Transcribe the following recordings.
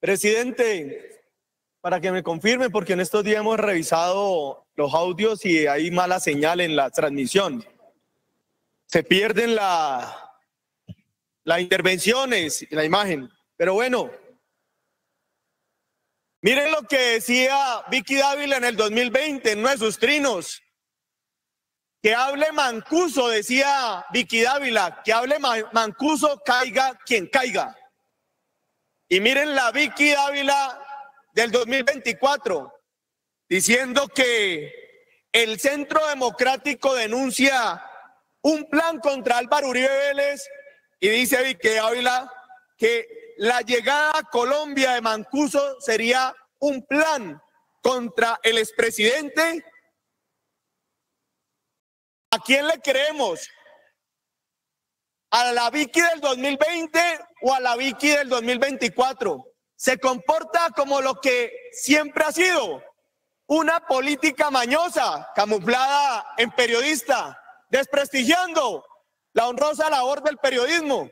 Presidente, para que me confirme, porque en estos días hemos revisado los audios y hay mala señal en la transmisión. Se pierden las intervenciones y la imagen. Pero bueno, miren lo que decía Vicky Dávila en el 2020 en es sus trinos. Que hable Mancuso, decía Vicky Dávila, que hable Mancuso, caiga quien caiga. Y miren la Vicky Dávila del 2024, diciendo que el Centro Democrático denuncia un plan contra Álvaro Uribe Vélez y dice Vicky Dávila que la llegada a Colombia de Mancuso sería un plan contra el expresidente. ¿A quién le creemos? a la Vicky del 2020 o a la Vicky del 2024. Se comporta como lo que siempre ha sido, una política mañosa, camuflada en periodista, desprestigiando la honrosa labor del periodismo.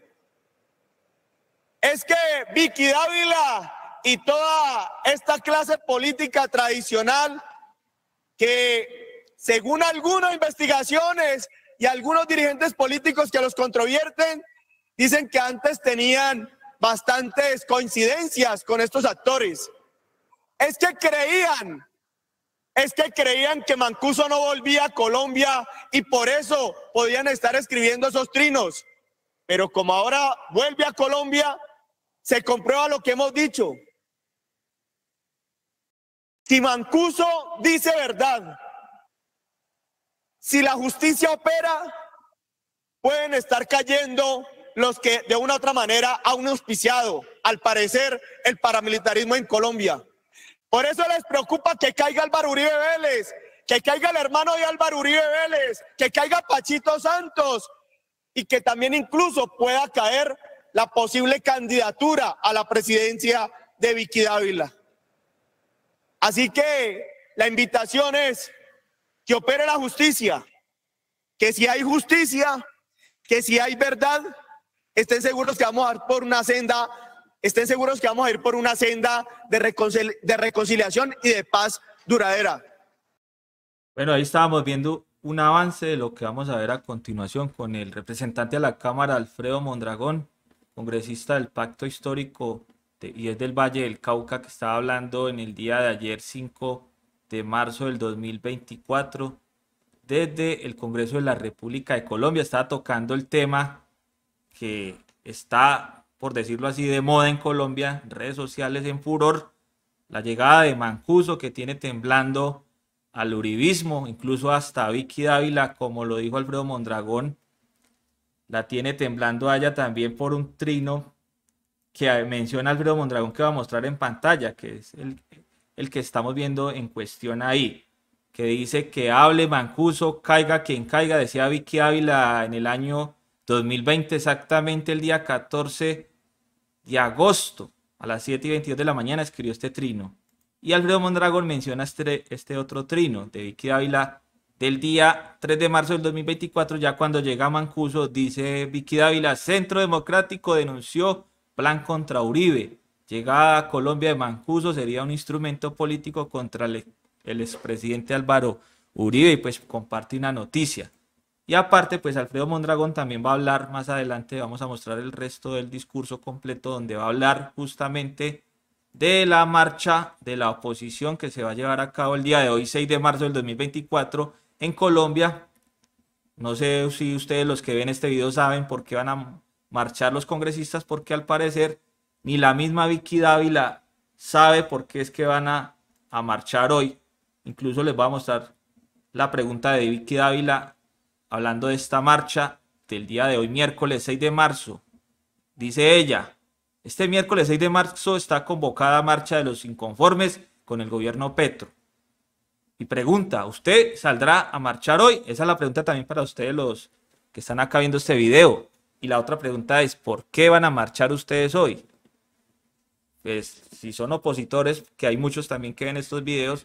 Es que Vicky Dávila y toda esta clase política tradicional que, según algunas investigaciones, y algunos dirigentes políticos que los controvierten dicen que antes tenían bastantes coincidencias con estos actores. Es que creían, es que creían que Mancuso no volvía a Colombia y por eso podían estar escribiendo esos trinos. Pero como ahora vuelve a Colombia, se comprueba lo que hemos dicho. Si Mancuso dice verdad, si la justicia opera, pueden estar cayendo los que de una u otra manera han auspiciado, al parecer, el paramilitarismo en Colombia. Por eso les preocupa que caiga Álvaro Uribe Vélez, que caiga el hermano de Álvaro Uribe Vélez, que caiga Pachito Santos y que también incluso pueda caer la posible candidatura a la presidencia de Vicky Dávila. Así que la invitación es que opere la justicia, que si hay justicia, que si hay verdad, estén seguros que vamos a ir por una senda, estén seguros que vamos a ir por una senda de, reconciliación y de paz duradera. Bueno, ahí estábamos viendo un avance de lo que vamos a ver a continuación con el representante de la Cámara, Alfredo Mondragón, congresista del Pacto Histórico y es del Valle del Cauca, que estaba hablando en el día de ayer 5 de marzo del 2024 desde el Congreso de la República de Colombia. está tocando el tema que está, por decirlo así, de moda en Colombia, redes sociales en furor, la llegada de Mancuso que tiene temblando al uribismo, incluso hasta Vicky Dávila, como lo dijo Alfredo Mondragón, la tiene temblando allá también por un trino que menciona Alfredo Mondragón que va a mostrar en pantalla, que es el, el que estamos viendo en cuestión ahí, que dice que hable Mancuso, caiga quien caiga, decía Vicky Ávila en el año 2020, exactamente el día 14 de agosto, a las 7 y 22 de la mañana, escribió este trino. Y Alfredo Mondragón menciona este, este otro trino de Vicky Ávila del día 3 de marzo del 2024, ya cuando llega Mancuso, dice Vicky Ávila, Centro Democrático denunció plan contra Uribe. Llegada a Colombia de Mancuso sería un instrumento político contra el, expresidente Álvaro Uribe y pues comparte una noticia. Y aparte, pues Alfredo Mondragón también va a hablar más adelante, vamos a mostrar el resto del discurso completo donde va a hablar justamente de la marcha de la oposición que se va a llevar a cabo el día de hoy, 6 de marzo del 2024, en Colombia. No sé si ustedes los que ven este video saben por qué van a marchar los congresistas, porque al parecer ni la misma Vicky Dávila sabe por qué es que van a, marchar hoy. Incluso les voy a mostrar la pregunta de Vicky Dávila hablando de esta marcha del día de hoy, miércoles 6 de marzo. Dice ella, este miércoles 6 de marzo está convocada marcha de los inconformes con el gobierno Petro. Y pregunta, ¿usted saldrá a marchar hoy? Esa es la pregunta también para ustedes los que están acá viendo este video. Y la otra pregunta es, ¿por qué van a marchar ustedes hoy? pues, si son opositores, que hay muchos también que ven estos videos,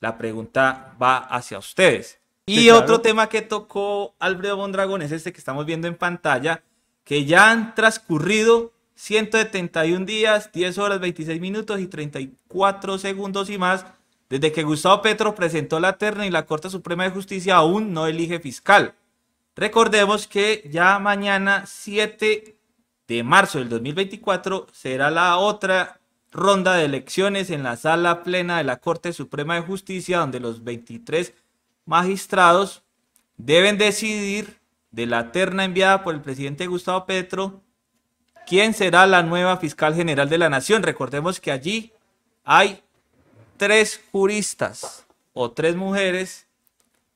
la pregunta va hacia ustedes. Y otro tema que tocó Alfredo Bondragón es este que estamos viendo en pantalla, que ya han transcurrido 171 días, 10 horas, 26 minutos y 34 segundos y más desde que Gustavo Petro presentó la terna y la Corte Suprema de Justicia aún no elige fiscal. Recordemos que ya mañana 7 de marzo del 2024 será la otra ronda de elecciones en la sala plena de la Corte Suprema de Justicia, donde los 23 magistrados deben decidir de la terna enviada por el presidente Gustavo Petro quién será la nueva fiscal general de la nación. Recordemos que allí hay tres juristas o tres mujeres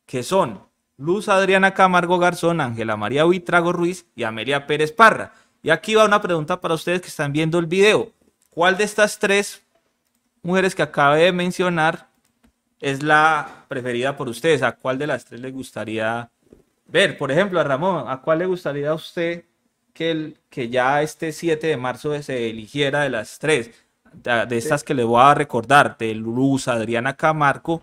que son Luz Adriana Camargo Garzón, Ángela María Huitrago Ruiz y Amelia Pérez Parra. Y aquí va una pregunta para ustedes que están viendo el video. ¿Cuál de estas tres mujeres que acabé de mencionar es la preferida por ustedes? ¿A cuál de las tres les gustaría ver? Por ejemplo, a Ramón, ¿a cuál le gustaría a usted que, que ya este 7 de marzo se eligiera de las tres? De, estas que le voy a recordar, de Luz, Adriana Camarco,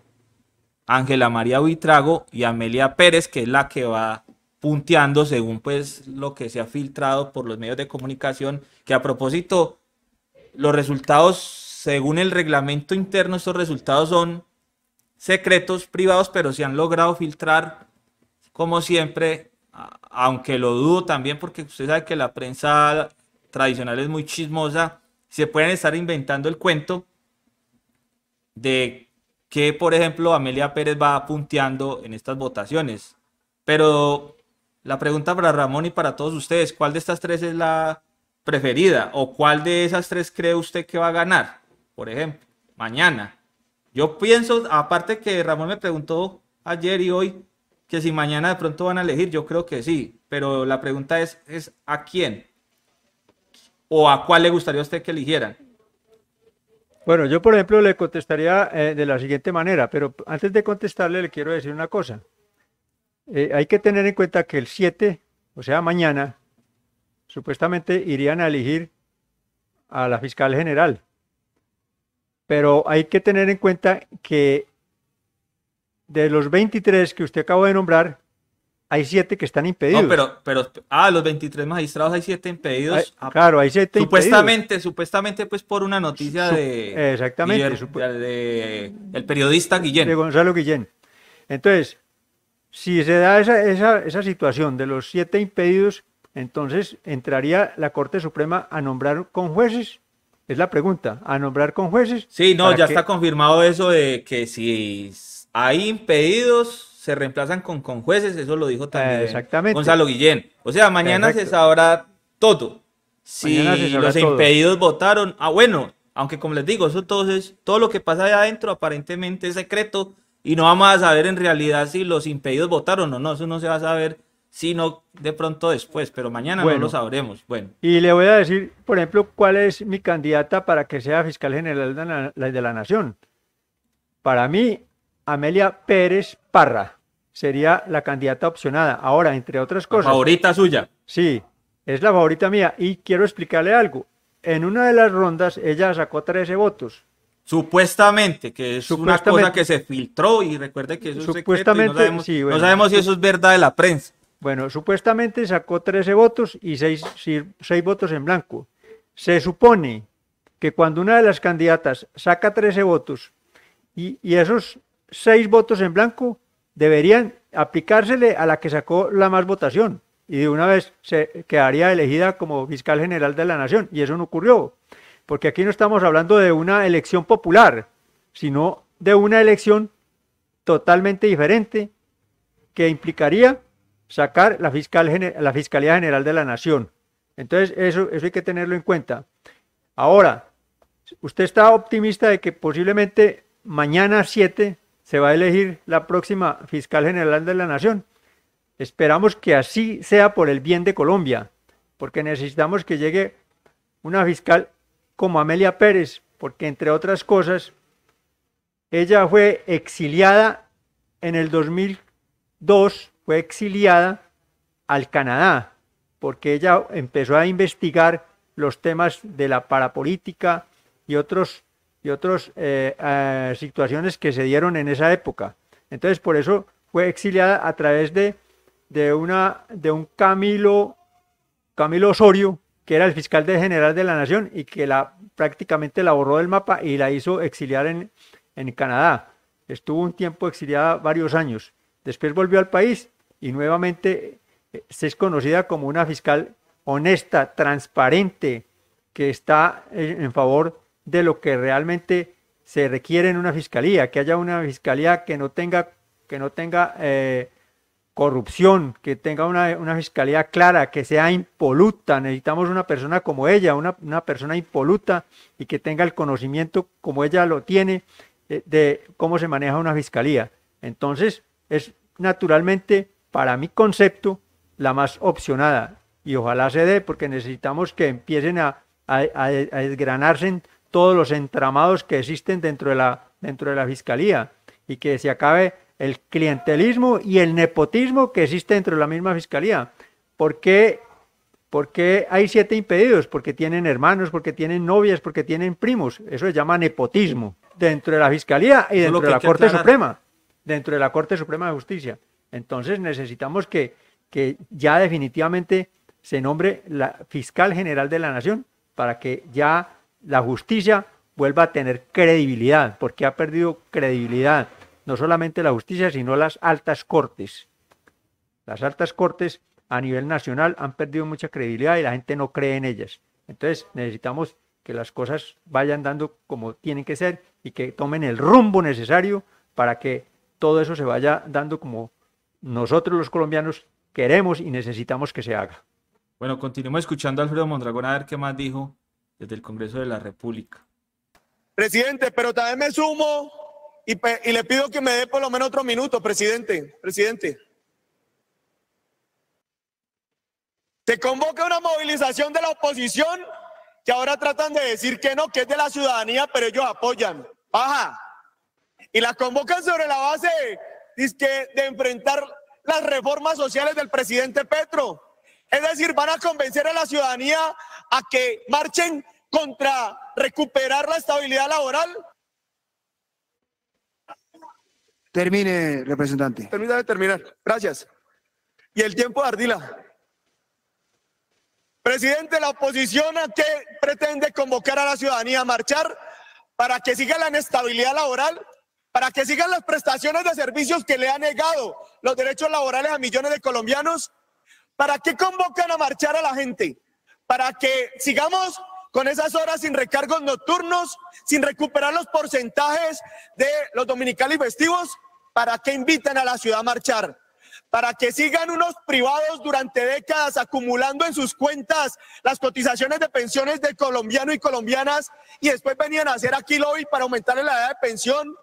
Ángela María Buitrago y Amelia Pérez, que es la que va punteando según pues lo que se ha filtrado por los medios de comunicación, que a propósito, los resultados, según el reglamento interno, estos resultados son secretos privados, pero se han logrado filtrar, como siempre, aunque lo dudo también porque usted sabe que la prensa tradicional es muy chismosa, se pueden estar inventando el cuento de que, por ejemplo, Amelia Pérez va punteando en estas votaciones. Pero la pregunta para Ramón y para todos ustedes, ¿cuál de estas tres es la preferida? ¿O cuál de esas tres cree usted que va a ganar? Por ejemplo, mañana. Yo pienso, aparte que Ramón me preguntó ayer y hoy, que si mañana de pronto van a elegir, yo creo que sí, pero la pregunta es, ¿a quién? ¿O a cuál le gustaría a usted que eligieran? Bueno, yo por ejemplo le contestaría eh, de la siguiente manera, pero antes de contestarle le quiero decir una cosa. Eh, hay que tener en cuenta que el 7, o sea, mañana, supuestamente irían a elegir a la fiscal general. Pero hay que tener en cuenta que de los 23 que usted acabó de nombrar, hay 7 que están impedidos. No, pero, pero, ah, los 23 magistrados hay 7 impedidos. Ah, claro, hay 7 impedidos. supuestamente, pues por una noticia de. Exactamente. el periodista Guillén. De Gonzalo Guillén. Entonces, si se da esa, esa, situación de los siete impedidos, entonces entraría la Corte Suprema a nombrar con jueces es la pregunta, a nombrar con jueces. Sí, no, ya está confirmado eso de que si hay impedidos se reemplazan con, con jueces, eso lo dijo también eh, Gonzalo Guillén. O sea, mañana se sabrá todo. Si los impedidos votaron, ah, bueno, aunque como les digo, eso todo, todo lo que pasa allá adentro aparentemente es secreto, y no vamos a saber en realidad si los impedidos votaron o no, eso no se va a saber sino de pronto después, pero mañana no lo sabremos. Bueno. Y le voy a decir, por ejemplo, cuál es mi candidata para que sea fiscal general de la, Nación. Para mí, Amelia Pérez Parra sería la candidata opcionada. Ahora, entre otras cosas. favorita suya. Sí, es la favorita mía. Y quiero explicarle algo. En una de las rondas, ella sacó 13 votos. Supuestamente, que es una cosa que se filtró y recuerde que eso es secreto no, sabemos, si eso es verdad de la prensa. Bueno, supuestamente sacó 13 votos y 6, votos en blanco. Se supone que cuando una de las candidatas saca 13 votos y, y esos 6 votos en blanco deberían aplicársele a la que sacó la más votación y de una vez se quedaría elegida como fiscal general de la nación y eso no ocurrió porque aquí no estamos hablando de una elección popular, sino de una elección totalmente diferente que implicaría sacar la, Fiscalía General de la Nación. Entonces, eso, eso hay que tenerlo en cuenta. Ahora, usted está optimista de que posiblemente mañana 7 se va a elegir la próxima fiscal general de la Nación. Esperamos que así sea por el bien de Colombia, porque necesitamos que llegue una fiscal como Amelia Pérez, porque entre otras cosas, ella fue exiliada en el 2002, fue exiliada al Canadá, porque ella empezó a investigar los temas de la parapolítica y otros y otras eh, eh, situaciones que se dieron en esa época. Entonces, por eso fue exiliada a través de, de, una, de un Camilo, Camilo Osorio, que era el fiscal general de la nación y que la, prácticamente la borró del mapa y la hizo exiliar en, en Canadá. Estuvo un tiempo exiliada varios años. Después volvió al país y nuevamente eh, se es conocida como una fiscal honesta, transparente, que está en favor de lo que realmente se requiere en una fiscalía, que haya una fiscalía que no tenga, que no tenga eh, corrupción, que tenga una, fiscalía clara, que sea impoluta. Necesitamos una persona como ella, una, persona impoluta y que tenga el conocimiento como ella lo tiene eh, de, cómo se maneja una fiscalía. Entonces, es naturalmente, para mi concepto, la más opcionada. Y ojalá se dé, porque necesitamos que empiecen a, a, a desgranarse todos los entramados que existen dentro de la, dentro de la fiscalía y que se acabe el clientelismo y el nepotismo que existe dentro de la misma fiscalía. ¿Por qué, hay siete impedidos? Porque tienen hermanos, porque tienen novias, porque tienen primos. Eso se llama nepotismo dentro de la fiscalía y dentro de la Corte Suprema. Dentro de la Corte Suprema de Justicia. Entonces necesitamos que, que ya definitivamente se nombre la fiscal general de la nación para que ya la justicia vuelva a tener credibilidad, porque ha perdido credibilidad no solamente la justicia, sino las altas cortes. Las altas cortes a nivel nacional han perdido mucha credibilidad y la gente no cree en ellas. Entonces necesitamos que las cosas vayan dando como tienen que ser y que tomen el rumbo necesario para que todo eso se vaya dando como nosotros los colombianos queremos y necesitamos que se haga. Bueno, continuemos escuchando a Alfredo Mondragón a ver qué más dijo desde el Congreso de la República. Presidente, pero también me sumo y, le pido que me dé por lo menos otro minuto, presidente, presidente. Se convoca una movilización de la oposición que ahora tratan de decir que no, que es de la ciudadanía, pero ellos apoyan. paja Y la convocan sobre la base de enfrentar las reformas sociales del presidente Petro. Es decir, van a convencer a la ciudadanía a que marchen contra recuperar la estabilidad laboral Termine, representante. Termina de terminar. Gracias. Y el tiempo de Ardila. Presidente, la oposición a qué pretende convocar a la ciudadanía a marchar para que siga la inestabilidad laboral, para que sigan las prestaciones de servicios que le han negado los derechos laborales a millones de colombianos. ¿Para qué convocan a marchar a la gente? Para que sigamos con esas horas sin recargos nocturnos, sin recuperar los porcentajes de los dominicales festivos, ¿para que invitan a la ciudad a marchar? Para que sigan unos privados durante décadas acumulando en sus cuentas las cotizaciones de pensiones de colombianos y colombianas y después venían a hacer aquí lobby para aumentar la edad de pensión.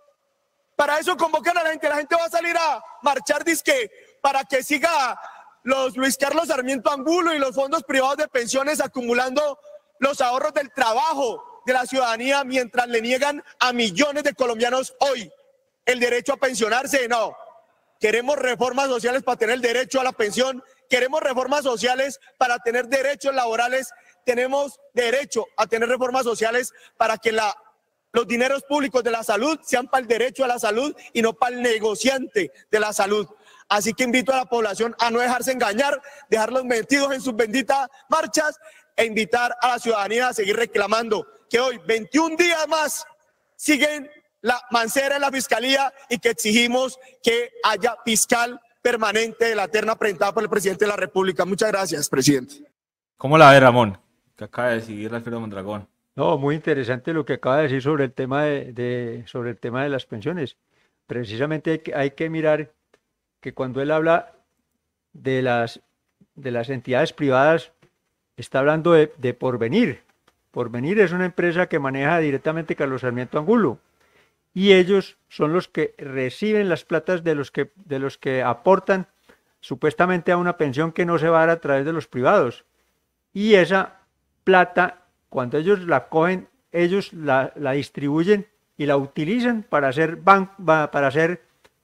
Para eso convocan a la gente, la gente va a salir a marchar, disque, para que siga los Luis Carlos Sarmiento Angulo y los fondos privados de pensiones acumulando los ahorros del trabajo de la ciudadanía mientras le niegan a millones de colombianos hoy el derecho a pensionarse. No, queremos reformas sociales para tener el derecho a la pensión, queremos reformas sociales para tener derechos laborales, tenemos derecho a tener reformas sociales para que los dineros públicos de la salud sean para el derecho a la salud y no para el negociante de la salud. Así que invito a la población a no dejarse engañar, dejarlos metidos en sus benditas marchas e invitar a la ciudadanía a seguir reclamando que hoy, 21 días más, siguen la mancera en la fiscalía y que exigimos que haya fiscal permanente de la terna presentada por el presidente de la República. Muchas gracias, presidente. ¿Cómo la ve, Ramón? Que acaba de decidir Rafael Mondragón. No, muy interesante lo que acaba de decir sobre el tema de, sobre el tema de las pensiones. Precisamente hay que, hay que mirar que cuando él habla de las, de las entidades privadas está hablando de, Porvenir. Porvenir es una empresa que maneja directamente Carlos Sarmiento Angulo y ellos son los que reciben las platas de los que, de los que aportan supuestamente a una pensión que no se va a dar a través de los privados. Y esa plata, cuando ellos la cogen, ellos la, distribuyen y la utilizan para hacer, para hacer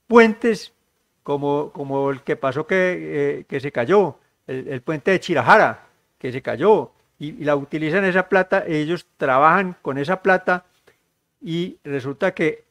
puentes como, como el que pasó que, eh, se cayó, el, el puente de Chirajara, que se cayó y, la utilizan esa plata, ellos trabajan con esa plata y resulta que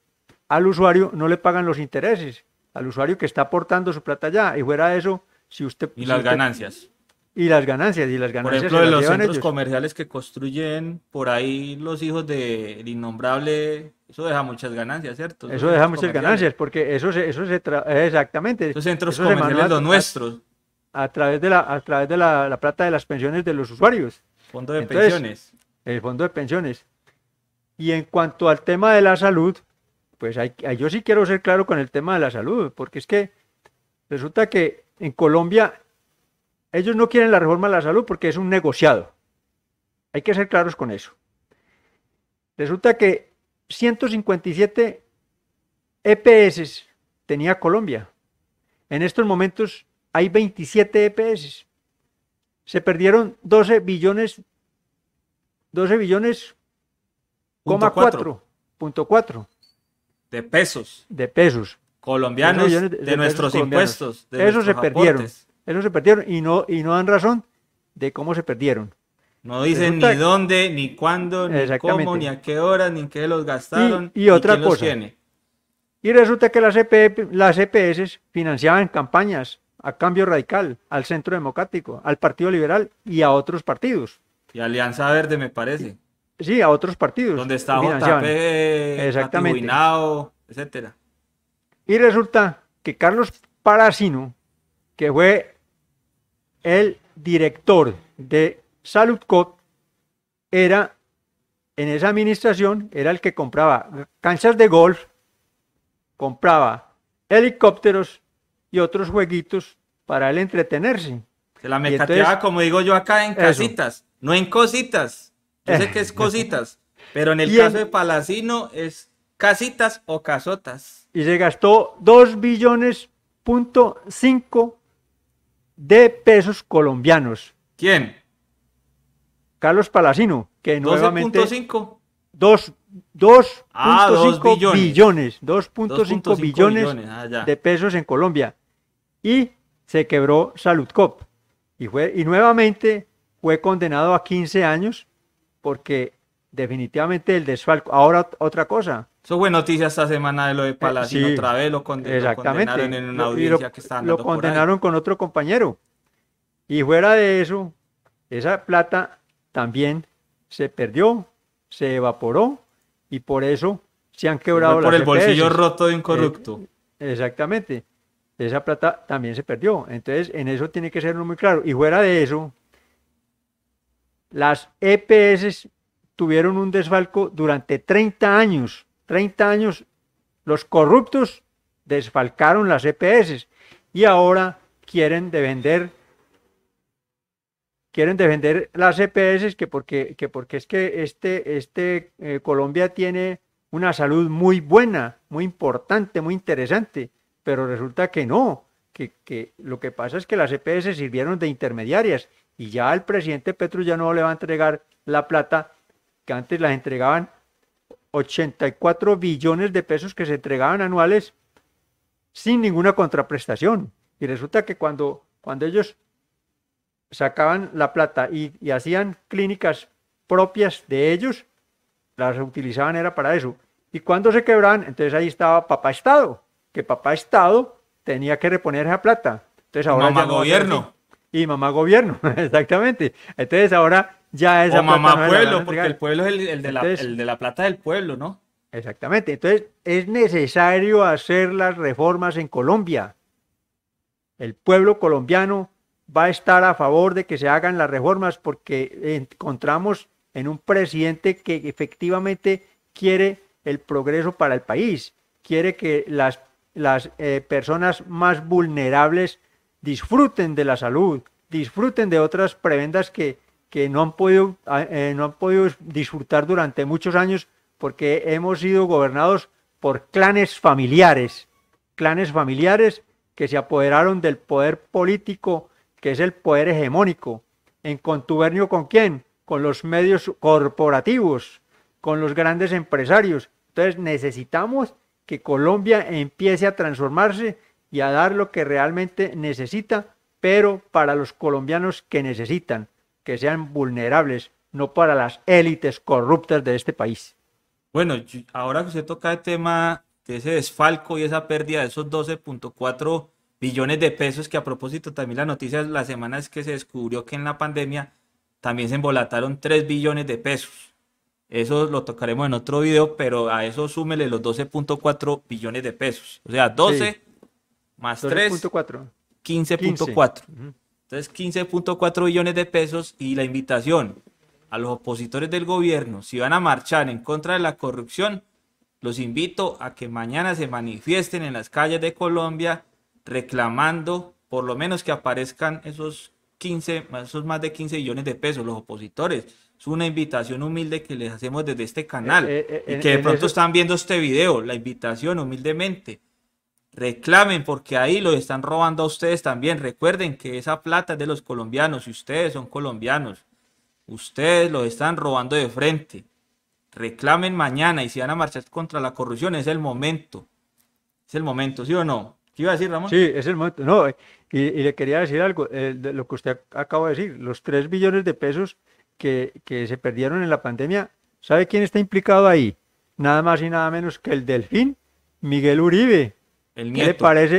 al usuario no le pagan los intereses, al usuario que está aportando su plata ya. Y fuera de eso, si usted... Y las ganancias. Y las ganancias, y las ganancias. Por ejemplo, de los centros comerciales que construyen por ahí los hijos del de innombrable, eso deja muchas ganancias, ¿cierto? Eso, deja muchas ganancias, porque eso se, eso se exactamente. Los centros comerciales, los nuestros a través de la, a través de la, plata de las pensiones de los usuarios. Fondo de pensiones. El fondo de pensiones. Y en cuanto al tema de la salud, pues hay, yo sí quiero ser claro con el tema de la salud, porque es que resulta que en Colombia ellos no quieren la reforma de la salud porque es un negociado. Hay que ser claros con eso. Resulta que 157 EPS tenía Colombia. En estos momentos hay 27 EPS. Se perdieron 12 billones, 12 billones, coma cuatro, punto De pesos. De pesos. Colombianos, de, nuestros impuestos. De eso se perdieron. Eso se perdieron y no, y no dan razón de cómo se perdieron. No dicen ni dónde, ni cuándo, ni cómo, ni a qué hora, ni en qué los gastaron. Y, y otra cosa. Y resulta que las, EPS e financiaban campañas a Cambio Radical, al Centro Democrático, al Partido Liberal y a otros partidos. Y Alianza Verde, me parece. Sí, a otros partidos. Donde está JP, Exactamente. etcétera. Y resulta que Carlos Parasino, que fue el director de Saludcop, era en esa administración, era el que compraba canchas de golf, compraba helicópteros y otros jueguitos para él entretenerse. Se la mecateaba, como digo yo acá, en casitas, no en cositas. Yo sé que es cositas, pero en el caso de Palacino es casitas o casotas. Y se gastó 2 billones punto 5 de pesos colombianos. ¿Quién? Carlos Palacino, que nuevamente... 2.5. 2 2.5 billones, 2.5 billones, billones. Ah, de pesos en Colombia y se quebró Saludcop. Y, fue, y nuevamente fue condenado a 15 años porque definitivamente el desfalco. Ahora otra cosa. Eso fue noticia esta semana de lo de eh, Palacio otra vez lo, condenaron en una audiencia que estaban Lo condenaron con otro compañero. Y fuera de eso, esa plata también se perdió, se evaporó y por eso se han quebrado por Por el bolsillo e roto de un corrupto. Eh, exactamente esa plata también se perdió. Entonces, en eso tiene que ser muy claro. Y fuera de eso, las EPS tuvieron un desfalco durante 30 años. 30 años los corruptos desfalcaron las EPS y ahora quieren vender quieren defender las EPS que porque, porque es que este, este eh, Colombia tiene una salud muy buena, muy importante, muy interesante pero resulta que no, que, lo que pasa es que las EPS sirvieron de intermediarias y ya el presidente Petro ya no le va a entregar la plata que antes las entregaban 84 billones de pesos que se entregaban anuales sin ninguna contraprestación. Y resulta que cuando, cuando ellos sacaban la plata y, hacían clínicas propias de ellos, las utilizaban era para eso. Y cuando se quebraban, entonces ahí estaba papá Estado que papá Estado tenía que reponer esa plata. Entonces ahora mamá gobierno. Y mamá gobierno, exactamente. Entonces ahora ya es la mamá pueblo, porque el pueblo es el, de la, el de la plata del pueblo, ¿no? Exactamente. Entonces es necesario hacer las reformas en Colombia. El pueblo colombiano va a estar a favor de que se hagan las reformas porque encontramos en un presidente que efectivamente quiere el progreso para el país, quiere que las las eh, personas más vulnerables disfruten de la salud, disfruten de otras prebendas que, no, han podido, ah, eh, no han podido disfrutar durante muchos años porque hemos sido gobernados por clanes familiares, clanes familiares que se apoderaron del poder político, que es el poder hegemónico, en contubernio con quién, con los medios corporativos, con los grandes empresarios. Entonces necesitamos que Colombia empiece a transformarse y a dar lo que realmente necesita, pero para los colombianos que necesitan, que sean vulnerables, no para las élites corruptas de este país. Bueno, ahora que se toca el tema de ese desfalco y esa pérdida de esos 12.4 billones de pesos, que a propósito también la noticia la semana es que se descubrió que en la pandemia también se embolataron 3 billones de pesos. Eso lo tocaremos en otro video, pero a eso súmele los 12.4 billones de pesos. O sea, 12 más 3, 15.4. Entonces, 15.4 billones de pesos y la invitación a los opositores del gobierno, si van a marchar en contra de la corrupción, los invito a que mañana se manifiesten en las calles de Colombia reclamando por lo menos que aparezcan esos 15, esos más de 15 billones de pesos, los opositores es una invitación humilde que les hacemos desde este eh, canal eh, eh, y que de pronto están viendo este video, la invitación humildemente. Reclamen porque ahí los están robando a ustedes también. Recuerden que esa plata es de los colombianos y ustedes son colombianos. Ustedes los están robando de frente. Reclamen mañana y si van a marchar contra la corrupción es el momento. Es el momento, ¿sí o no? ¿Qué iba a decir, Ramón? Sí, es el momento. No, y, le quería decir algo, de lo que usted acaba de decir, los 3 billones de pesos que, se perdieron en la pandemia, ¿sabe quién está implicado ahí? Nada más y nada menos que el delfín, Miguel Uribe. El nieto. ¿Qué le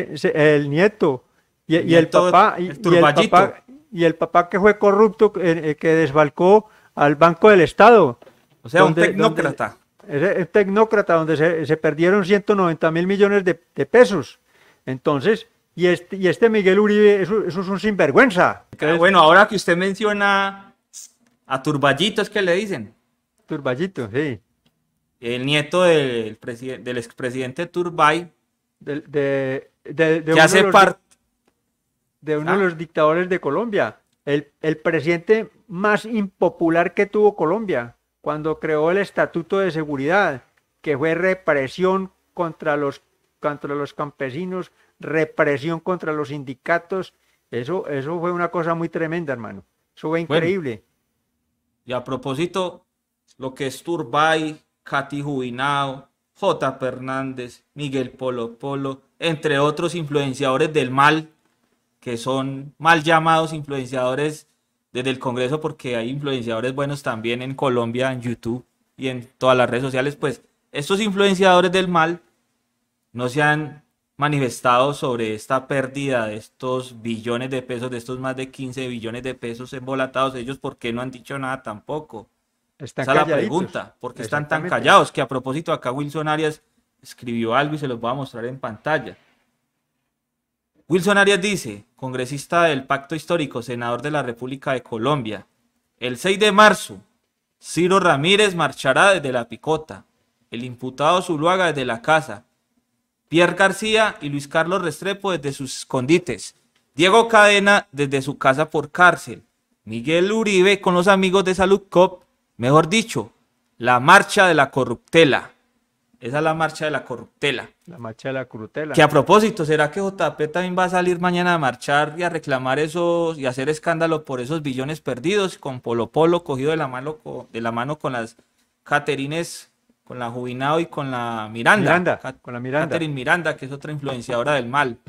parece? El nieto. Y, el, y el papá, y, el papá, que fue corrupto, que eh, desbalcó al Banco del Estado. O sea, un tecnócrata. Donde, es tecnócrata, donde se, perdieron 190 mil millones de, pesos. Entonces, y este, y este Miguel Uribe, eso, es un sinvergüenza. Ah, bueno, ahora que usted menciona a Turballito es que le dicen. Turballito, sí. El nieto del, del expresidente Turbay. De, hace parte. De uno de ¿Ah? los dictadores de Colombia. El, el presidente más impopular que tuvo Colombia cuando creó el Estatuto de Seguridad, que fue represión contra los, contra los campesinos, represión contra los sindicatos. Eso, eso fue una cosa muy tremenda, hermano. Eso fue increíble. Y a propósito, lo que es Turbay, Katy Jubinao, J. Fernández, Miguel Polo Polo, entre otros influenciadores del mal, que son mal llamados influenciadores desde el Congreso, porque hay influenciadores buenos también en Colombia, en YouTube y en todas las redes sociales, pues estos influenciadores del mal no se han manifestado sobre esta pérdida de estos billones de pesos, de estos más de 15 billones de pesos embolatados, ellos por qué no han dicho nada tampoco. Esa es la pregunta, ¿por qué están tan callados? Que a propósito acá Wilson Arias escribió algo y se los voy a mostrar en pantalla. Wilson Arias dice, congresista del Pacto Histórico, senador de la República de Colombia, el 6 de marzo, Ciro Ramírez marchará desde la picota, el imputado Zuluaga desde la casa, Pierre García y Luis Carlos Restrepo desde sus escondites, Diego Cadena desde su casa por cárcel, Miguel Uribe con los amigos de Salud Cop, mejor dicho, la marcha de la corruptela. Esa es la marcha de la corruptela. La marcha de la corruptela. Que a propósito, ¿será que JP también va a salir mañana a marchar y a reclamar esos y hacer escándalo por esos billones perdidos con Polo Polo cogido de la mano, de la mano con las Caterines con la Jubinado y con la Miranda. con la Miranda. Miranda, que es otra influenciadora del mal,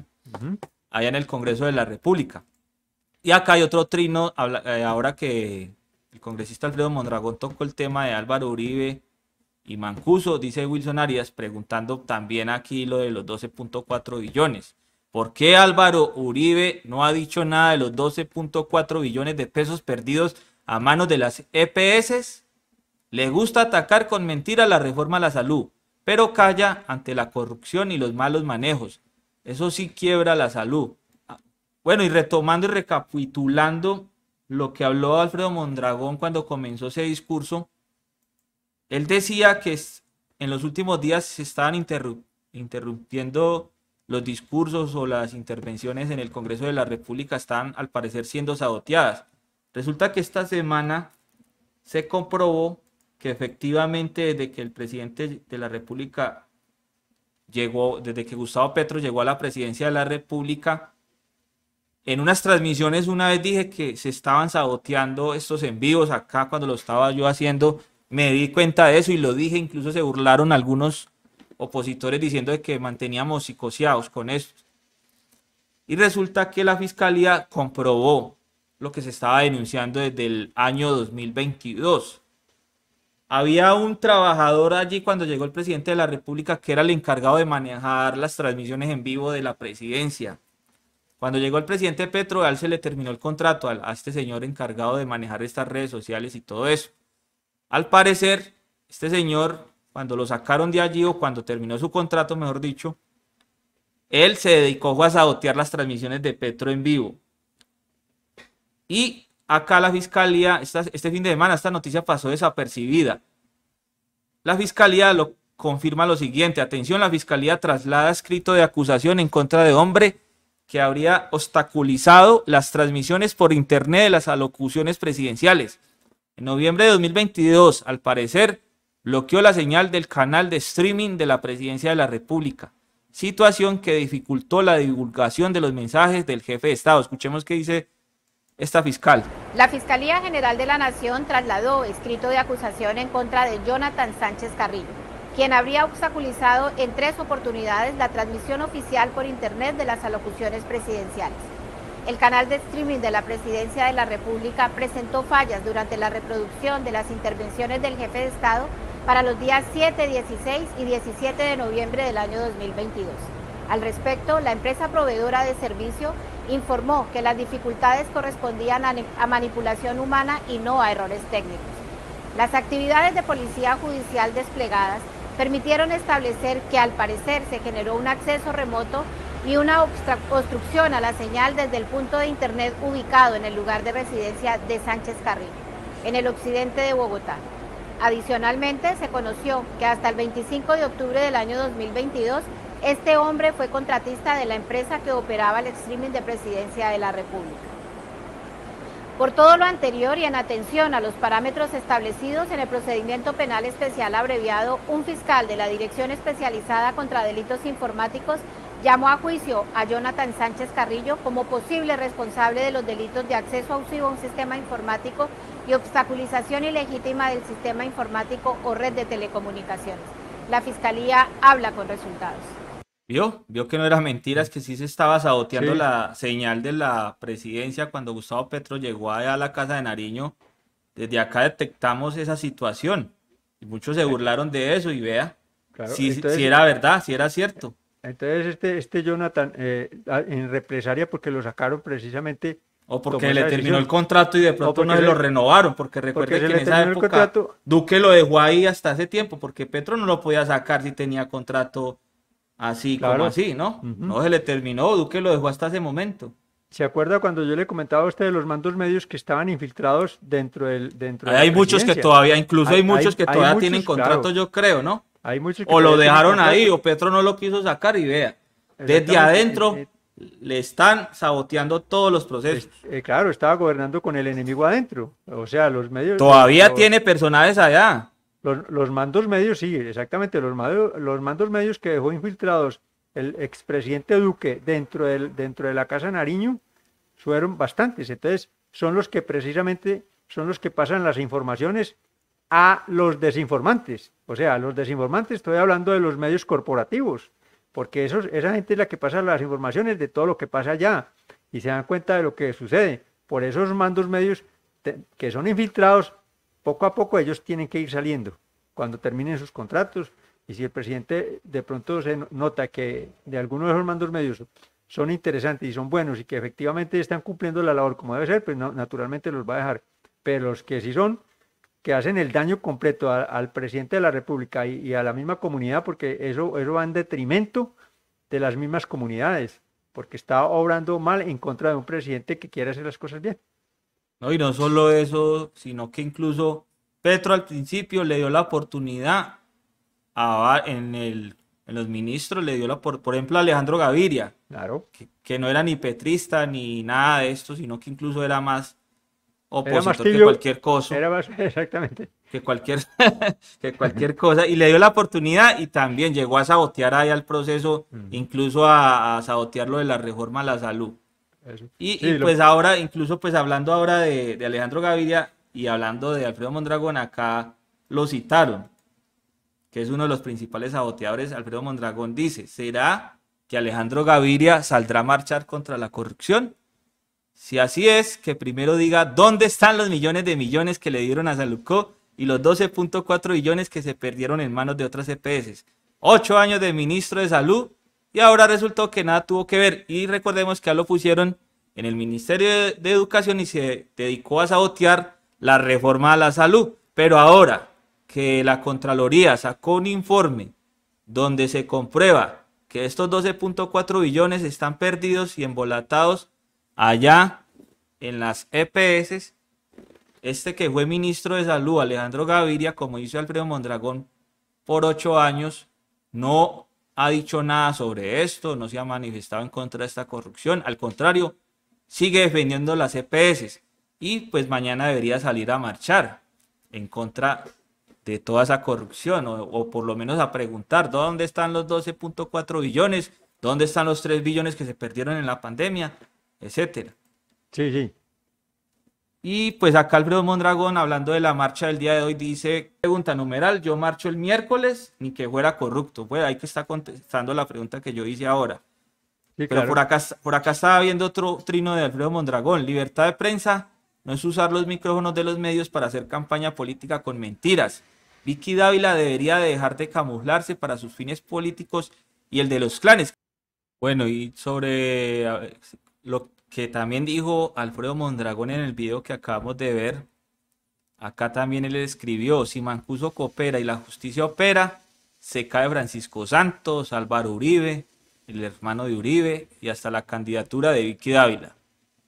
allá en el Congreso de la República. Y acá hay otro trino, eh, ahora que el congresista Alfredo Mondragón tocó el tema de Álvaro Uribe y Mancuso, dice Wilson Arias, preguntando también aquí lo de los 12.4 billones. ¿Por qué Álvaro Uribe no ha dicho nada de los 12.4 billones de pesos perdidos a manos de las EPS? Le gusta atacar con mentira la reforma a la salud, pero calla ante la corrupción y los malos manejos. Eso sí quiebra la salud. Ah, bueno, y retomando y recapitulando lo que habló Alfredo Mondragón cuando comenzó ese discurso, él decía que en los últimos días se estaban interrumpiendo los discursos o las intervenciones en el Congreso de la República, están al parecer siendo saboteadas. Resulta que esta semana se comprobó que efectivamente desde que el presidente de la República llegó, desde que Gustavo Petro llegó a la presidencia de la República, en unas transmisiones una vez dije que se estaban saboteando estos envíos acá cuando lo estaba yo haciendo, me di cuenta de eso y lo dije, incluso se burlaron algunos opositores diciendo que manteníamos psicoseados con eso. Y resulta que la fiscalía comprobó lo que se estaba denunciando desde el año 2022. Había un trabajador allí cuando llegó el presidente de la República que era el encargado de manejar las transmisiones en vivo de la presidencia. Cuando llegó el presidente Petro, a él se le terminó el contrato a, este señor encargado de manejar estas redes sociales y todo eso. Al parecer, este señor, cuando lo sacaron de allí o cuando terminó su contrato, mejor dicho, él se dedicó a sabotear las transmisiones de Petro en vivo. Y acá la fiscalía, este fin de semana esta noticia pasó desapercibida. La fiscalía lo confirma lo siguiente, atención, la fiscalía traslada escrito de acusación en contra de hombre que habría obstaculizado las transmisiones por internet de las alocuciones presidenciales. En noviembre de 2022, al parecer, bloqueó la señal del canal de streaming de la presidencia de la República, situación que dificultó la divulgación de los mensajes del jefe de Estado. Escuchemos qué dice esta fiscal. La Fiscalía General de la Nación trasladó escrito de acusación en contra de Jonathan Sánchez Carrillo, quien habría obstaculizado en tres oportunidades la transmisión oficial por Internet de las alocuciones presidenciales. El canal de streaming de la Presidencia de la República presentó fallas durante la reproducción de las intervenciones del jefe de Estado para los días 7, 16 y 17 de noviembre del año 2022. Al respecto, la empresa proveedora de servicio informó que las dificultades correspondían a, manipulación humana y no a errores técnicos. Las actividades de policía judicial desplegadas permitieron establecer que al parecer se generó un acceso remoto y una obstrucción a la señal desde el punto de Internet ubicado en el lugar de residencia de Sánchez Carril, en el occidente de Bogotá. Adicionalmente, se conoció que hasta el 25 de octubre del año 2022 este hombre fue contratista de la empresa que operaba el streaming de Presidencia de la República. Por todo lo anterior y en atención a los parámetros establecidos en el procedimiento penal especial abreviado, un fiscal de la Dirección Especializada contra Delitos Informáticos llamó a juicio a Jonathan Sánchez Carrillo como posible responsable de los delitos de acceso abusivo a un sistema informático y obstaculización ilegítima del sistema informático o red de telecomunicaciones. La Fiscalía habla con resultados. Vio, vio que no era mentiras, que sí se estaba saboteando la señal de la presidencia cuando Gustavo Petro llegó allá a la casa de Nariño. Desde acá detectamos esa situación. Y muchos se eh, burlaron de eso y vea si, si, era verdad, si era cierto. Entonces este, este Jonathan eh, en represalia porque lo sacaron precisamente o porque le terminó el contrato y de pronto no lo renovaron, porque recuerde que en esa época Duque lo dejó ahí hasta hace tiempo, porque Petro no lo podía sacar si tenía contrato Así claro. como así, ¿no? No se le terminó, Duque lo dejó hasta ese momento. ¿Se acuerda cuando yo le comentaba a usted de los mandos medios que estaban infiltrados dentro del... Dentro hay, de hay muchos que todavía, incluso hay, muchos que todavía tienen contrato, yo creo, ¿no? Hay muchos o lo dejaron ahí, o Petro no lo quiso sacar y vea, desde adentro eh, eh, le están saboteando todos los procesos. Eh, claro, estaba gobernando con el enemigo adentro, o sea, los medios... Todavía tiene personajes allá. Los, mandos medios, sí, exactamente, los, los mandos medios que dejó infiltrados el expresidente Duque dentro, del, dentro de la Casa Nariño fueron bastantes. Entonces, son los que precisamente son los que pasan las informaciones a los desinformantes. O sea, los desinformantes, estoy hablando de los medios corporativos, porque esos, esa gente es la que pasa las informaciones de todo lo que pasa allá y se dan cuenta de lo que sucede. Por esos mandos medios que son infiltrados, poco a poco ellos tienen que ir saliendo cuando terminen sus contratos. Y si el presidente de pronto se nota que de algunos de esos mandos medios son interesantes y son buenos y que efectivamente están cumpliendo la labor como debe ser, pues naturalmente los va a dejar. Pero los que sí son, que hacen el daño completo al presidente de la República y, a la misma comunidad, porque eso, eso va en detrimento de las mismas comunidades, porque está obrando mal en contra de un presidente que quiere hacer las cosas bien. No, y no solo eso, sino que incluso Petro al principio le dio la oportunidad a, en, en los ministros, le dio la por, por ejemplo, a Alejandro Gaviria, claro. que, no era ni petrista ni nada de esto, sino que incluso era más opositor que, cualquier cosa. Era más, exactamente. Que cualquier, que cualquier cosa. Y le dio la oportunidad y también llegó a sabotear ahí al proceso, incluso a, a sabotear lo de la reforma a la salud. Y, pues ahora, incluso pues hablando ahora de, Alejandro Gaviria y hablando de Alfredo Mondragón, acá lo citaron, que es uno de los principales saboteadores. Alfredo Mondragón dice, ¿será que Alejandro Gaviria saldrá a marchar contra la corrupción? Si así es, que primero diga dónde están los millones de millones que le dieron a Salucó y los 12.4 billones que se perdieron en manos de otras EPS. Ocho años de ministro de salud y ahora resultó que nada tuvo que ver. Y recordemos que ya lo pusieron en el Ministerio de Educación y se dedicó a sabotear la reforma a la salud. Pero ahora que la Contraloría sacó un informe donde se comprueba que estos 12.4 billones están perdidos y embolatados allá en las EPS, este que fue ministro de Salud, Alejandro Gaviria, como hizo Alfredo Mondragón por ocho años, no ha dicho nada sobre esto, no se ha manifestado en contra de esta corrupción, al contrario, sigue defendiendo las EPS y pues mañana debería salir a marchar en contra de toda esa corrupción o, por lo menos a preguntar dónde están los 12.4 billones, dónde están los 3 billones que se perdieron en la pandemia, etcétera. Sí, sí. Y pues acá Alfredo Mondragón, hablando de la marcha del día de hoy, dice, pregunta numeral, yo marcho el miércoles, ni que fuera corrupto. Pues ahí que está contestando la pregunta que yo hice ahora. Pero por, acá, por acá estaba viendo otro trino de Alfredo Mondragón. Libertad de prensa no es usar los micrófonos de los medios para hacer campaña política con mentiras. Vicky Dávila debería dejar de camuflarse para sus fines políticos y el de los clanes. Bueno, y sobre lo, que también dijo Alfredo Mondragón en el video que acabamos de ver. Acá también él escribió, si Mancuso coopera y la justicia opera, se cae Francisco Santos, Álvaro Uribe, el hermano de Uribe y hasta la candidatura de Vicky Dávila.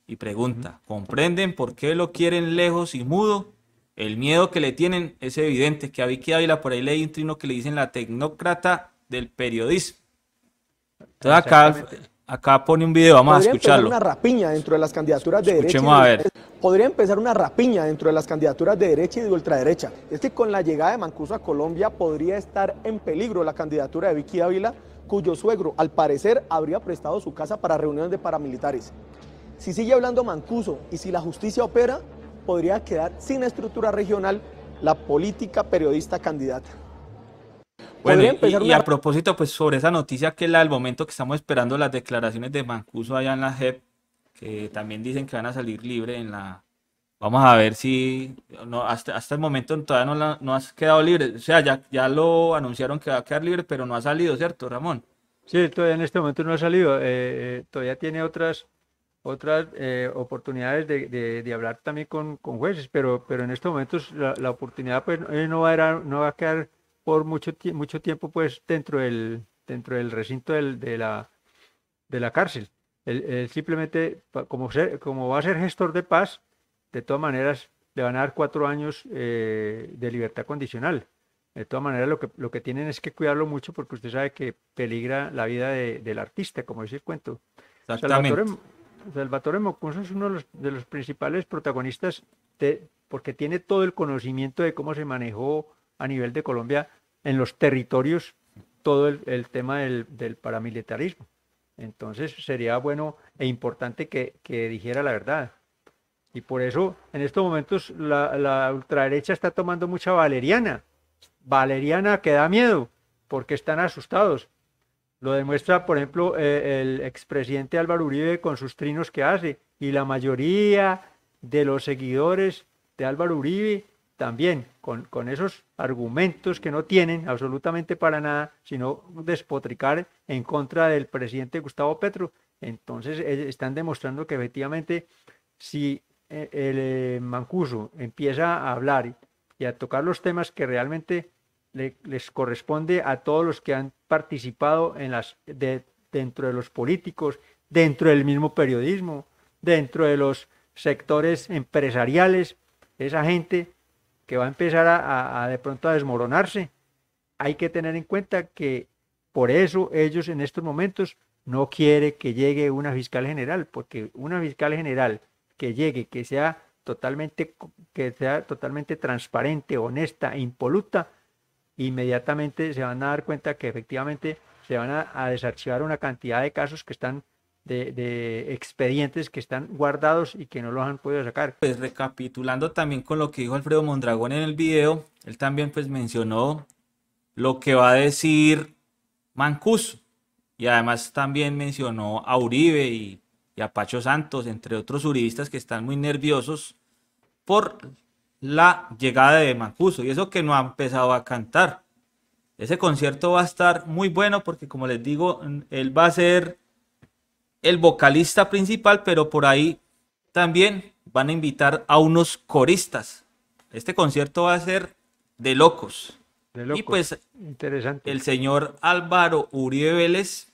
Y pregunta, ¿comprenden por qué lo quieren lejos y mudo? El miedo que le tienen es evidente, que a Vicky Dávila por ahí ley un trino que le dicen la tecnócrata del periodismo. Entonces acá Acá pone un video, vamos a escucharlo. una rapiña dentro de las candidaturas de Podría empezar una rapiña dentro de las candidaturas de derecha y de ultraderecha. Es que con la llegada de Mancuso a Colombia podría estar en peligro la candidatura de Vicky Ávila, cuyo suegro, al parecer, habría prestado su casa para reuniones de paramilitares. Si sigue hablando Mancuso y si la justicia opera, podría quedar sin estructura regional la política periodista candidata. Bueno, y, a propósito, pues sobre esa noticia que es la del momento que estamos esperando las declaraciones de Mancuso allá en la JEP, que también dicen que van a salir libre en la... Vamos a ver si... No, hasta, hasta el momento todavía no, no has quedado libre. O sea, ya, ya lo anunciaron que va a quedar libre, pero no ha salido, ¿cierto, Ramón? Sí, todavía en este momento no ha salido. Eh, eh, todavía tiene otras otras eh, oportunidades de, de, hablar también con, con, jueces, pero, pero en este momento la, la oportunidad pues, no, va a, no va a quedar por mucho, mucho tiempo pues dentro del, dentro del recinto del, de, la, de la cárcel. Él, simplemente, como, ser, como va a ser gestor de paz, de todas maneras le van a dar cuatro años eh, de libertad condicional. De todas maneras, lo que, lo que tienen es que cuidarlo mucho porque usted sabe que peligra la vida del artista, como decir cuento. Salvatore, Salvatore es uno de los, de los principales protagonistas de, porque tiene todo el conocimiento de cómo se manejó a nivel de Colombia en los territorios todo el, tema del, paramilitarismo. Entonces sería bueno e importante que, dijera la verdad. Y por eso en estos momentos la, ultraderecha está tomando mucha valeriana. Valeriana que da miedo porque están asustados. Lo demuestra, por ejemplo, eh, el expresidente Álvaro Uribe con sus trinos que hace. Y la mayoría de los seguidores de Álvaro Uribe también con, esos argumentos que no tienen absolutamente para nada, sino despotricar en contra del presidente Gustavo Petro. Entonces eh, están demostrando que efectivamente si eh, el eh, Mancuso empieza a hablar y a tocar los temas que realmente les corresponde a todos los que han participado en las, dentro de los políticos, dentro del mismo periodismo, dentro de los sectores empresariales, esa gente que va a empezar a, de pronto a desmoronarse, hay que tener en cuenta que por eso ellos en estos momentos no quiere que llegue una fiscal general, porque una fiscal general que llegue, que sea totalmente, que sea totalmente transparente, honesta, impoluta, inmediatamente se van a dar cuenta que efectivamente se van a desarchivar una cantidad de casos que están de, expedientes que están guardados y que no los han podido sacar. Pues recapitulando también con lo que dijo Alfredo Mondragón en el video, él también pues mencionó lo que va a decir Mancuso y además también mencionó a Uribe y, y a Pacho Santos, entre otros uribistas que están muy nerviosos por la llegada de Mancuso y eso que no ha empezado a cantar. Ese concierto va a estar muy bueno porque como les digo, él va a ser el vocalista principal, pero por ahí también van a invitar a unos coristas. Este concierto va a ser de locos. De locos. Y pues Interesante. el señor Álvaro Uribe Vélez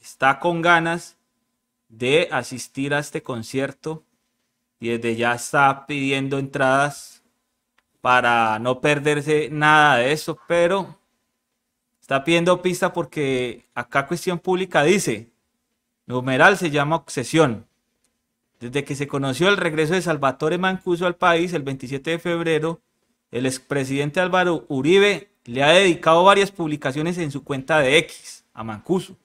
está con ganas de asistir a este concierto y desde ya está pidiendo entradas para no perderse nada de eso, pero está pidiendo pista porque acá Cuestión Pública dice, numeral se llama obsesión. Desde que se conoció el regreso de Salvatore Mancuso al país el 27 de febrero, el expresidente Álvaro Uribe le ha dedicado varias publicaciones en su cuenta de X a Mancuso.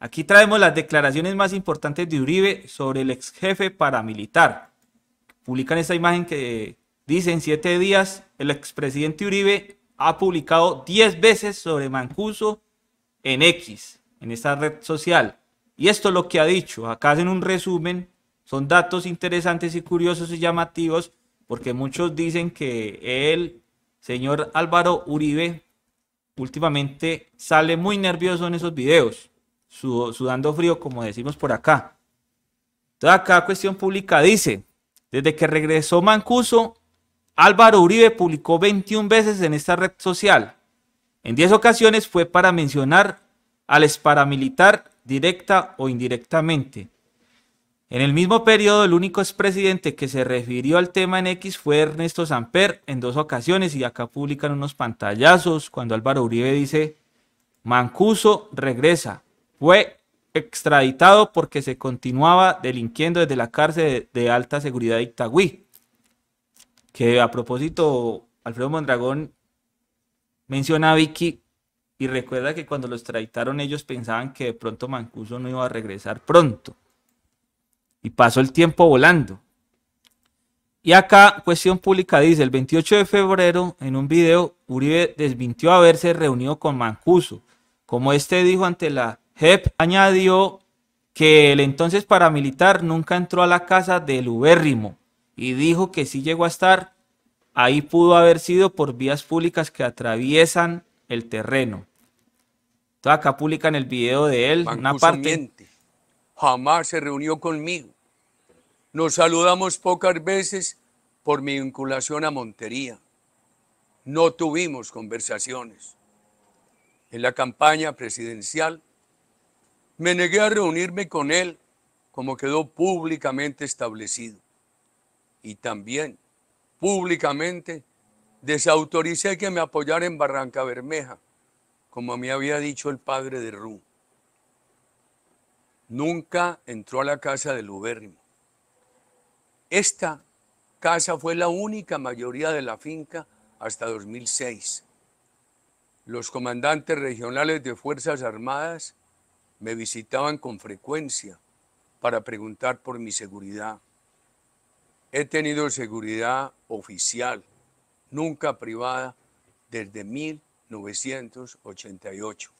Aquí traemos las declaraciones más importantes de Uribe sobre el ex jefe paramilitar. Publican esta imagen que dice en siete días el expresidente Uribe ha publicado 10 veces sobre Mancuso en X, en esta red social. Y esto es lo que ha dicho. Acá hacen un resumen. Son datos interesantes y curiosos y llamativos porque muchos dicen que el señor Álvaro Uribe últimamente sale muy nervioso en esos videos, sudando frío como decimos por acá. Entonces acá Cuestión Pública dice, desde que regresó Mancuso, Álvaro Uribe publicó 21 veces en esta red social. En 10 ocasiones fue para mencionar al esparamilitar paramilitar directa o indirectamente. En el mismo periodo, el único expresidente que se refirió al tema en X fue Ernesto Samper en dos ocasiones y acá publican unos pantallazos cuando Álvaro Uribe dice, Mancuso regresa, fue extraditado porque se continuaba delinquiendo desde la cárcel de, alta seguridad de Itagüí. Que a propósito, Alfredo Mondragón menciona a Vicky y recuerda que cuando los traitaron ellos pensaban que de pronto Mancuso no iba a regresar pronto. Y pasó el tiempo volando. Y acá, Cuestión Pública dice, el 28 de febrero, en un video, Uribe desmintió haberse reunido con Mancuso. Como este dijo ante la JEP, añadió que el entonces paramilitar nunca entró a la casa del Ubérrimo y dijo que si llegó a estar, ahí pudo haber sido por vías públicas que atraviesan el terreno acá en el video de él, una parte. Jamás se reunió conmigo. Nos saludamos pocas veces por mi vinculación a Montería. No tuvimos conversaciones. En la campaña presidencial me negué a reunirme con él como quedó públicamente establecido. Y también públicamente desautoricé que me apoyara en Barranca Bermeja como me había dicho el padre de Ru. Nunca entró a la casa del ubérrimo. Esta casa fue la única mayoría de la finca hasta 2006. Los comandantes regionales de Fuerzas Armadas me visitaban con frecuencia para preguntar por mi seguridad. He tenido seguridad oficial, nunca privada, desde mil 988.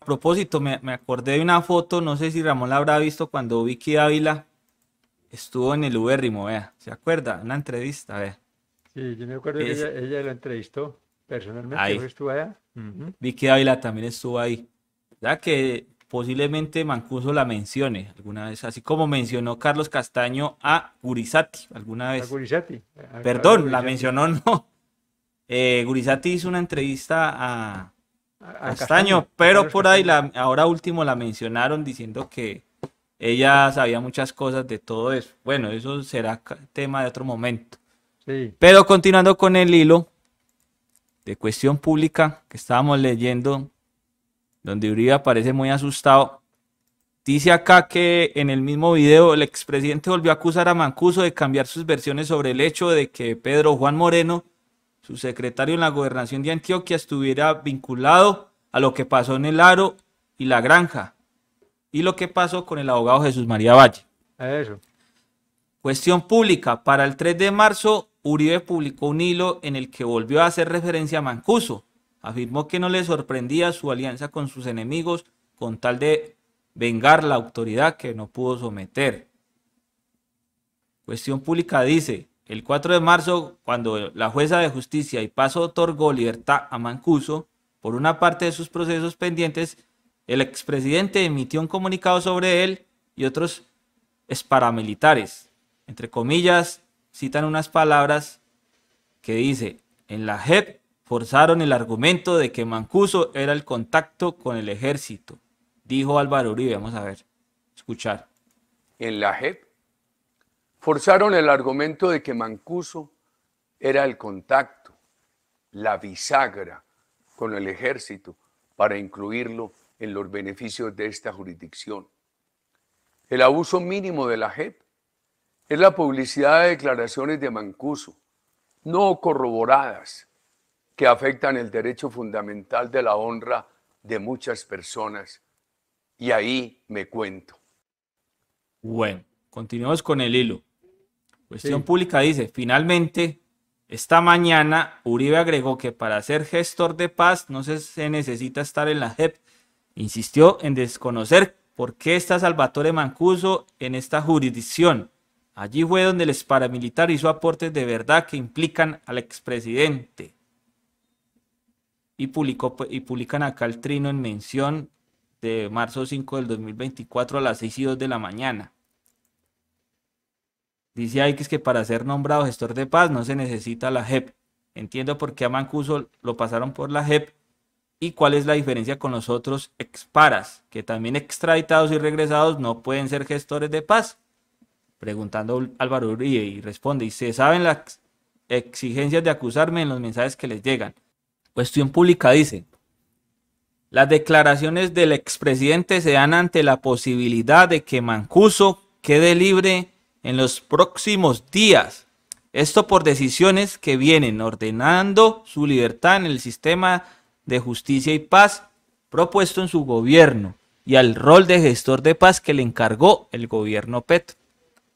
A propósito, me, acordé de una foto, no sé si Ramón la habrá visto cuando Vicky Ávila estuvo en el Ubérrimo, vea, ¿se acuerda? Una entrevista, vea. Sí, yo me acuerdo que ella, la entrevistó personalmente, estuvo Vicky Ávila también estuvo ahí. ya que posiblemente Mancuso la mencione alguna vez, así como mencionó Carlos Castaño a Gurizati alguna vez. A Gurizati. Perdón, la mencionó no, eh, Gurizati hizo una entrevista a, Castaño, pero por ahí la, ahora último la mencionaron diciendo que ella sabía muchas cosas de todo eso. Bueno, eso será tema de otro momento. Pero continuando con el hilo de cuestión pública que estábamos leyendo, donde Uribe parece muy asustado, dice acá que en el mismo video el expresidente volvió a acusar a Mancuso de cambiar sus versiones sobre el hecho de que Pedro Juan Moreno su secretario en la gobernación de Antioquia estuviera vinculado a lo que pasó en el Aro y la Granja y lo que pasó con el abogado Jesús María Valle. Cuestión pública. Para el 3 de marzo, Uribe publicó un hilo en el que volvió a hacer referencia a Mancuso. Afirmó que no le sorprendía su alianza con sus enemigos con tal de vengar la autoridad que no pudo someter. Cuestión pública dice, el 4 de marzo, cuando la jueza de justicia y paso otorgó libertad a Mancuso por una parte de sus procesos pendientes, el expresidente emitió un comunicado sobre él y otros paramilitares. Entre comillas, citan unas palabras que dice, en la JEP forzaron el argumento de que Mancuso era el contacto con el ejército, dijo Álvaro Uribe. Vamos a ver, escuchar. En la JEP Forzaron el argumento de que Mancuso era el contacto, la bisagra con el ejército para incluirlo en los beneficios de esta jurisdicción. El abuso mínimo de la JEP es la publicidad de declaraciones de Mancuso, no corroboradas, que afectan el derecho fundamental de la honra de muchas personas. Y ahí me cuento. Bueno, continuamos con el hilo. Cuestión pública dice, finalmente, esta mañana Uribe agregó que para ser gestor de paz no se, necesita estar en la JEP. Insistió en desconocer por qué está Salvatore Mancuso en esta jurisdicción. Allí fue donde el paramilitar hizo aportes de verdad que implican al expresidente. Y, publicó, y publican acá el trino en mención de marzo 5 del 2024 a las 6 y 2 de la mañana. Dice ahí que es que para ser nombrado gestor de paz no se necesita la JEP. Entiendo por qué a Mancuso lo pasaron por la JEP y cuál es la diferencia con los otros exparas, que también extraditados y regresados no pueden ser gestores de paz. Preguntando Álvaro Uribe y responde, y se saben las exigencias de acusarme en los mensajes que les llegan. Cuestión pública dice, las declaraciones del expresidente se dan ante la posibilidad de que Mancuso quede libre en los próximos días. Esto por decisiones que vienen ordenando su libertad en el sistema de justicia y paz propuesto en su gobierno y al rol de gestor de paz que le encargó el gobierno PET.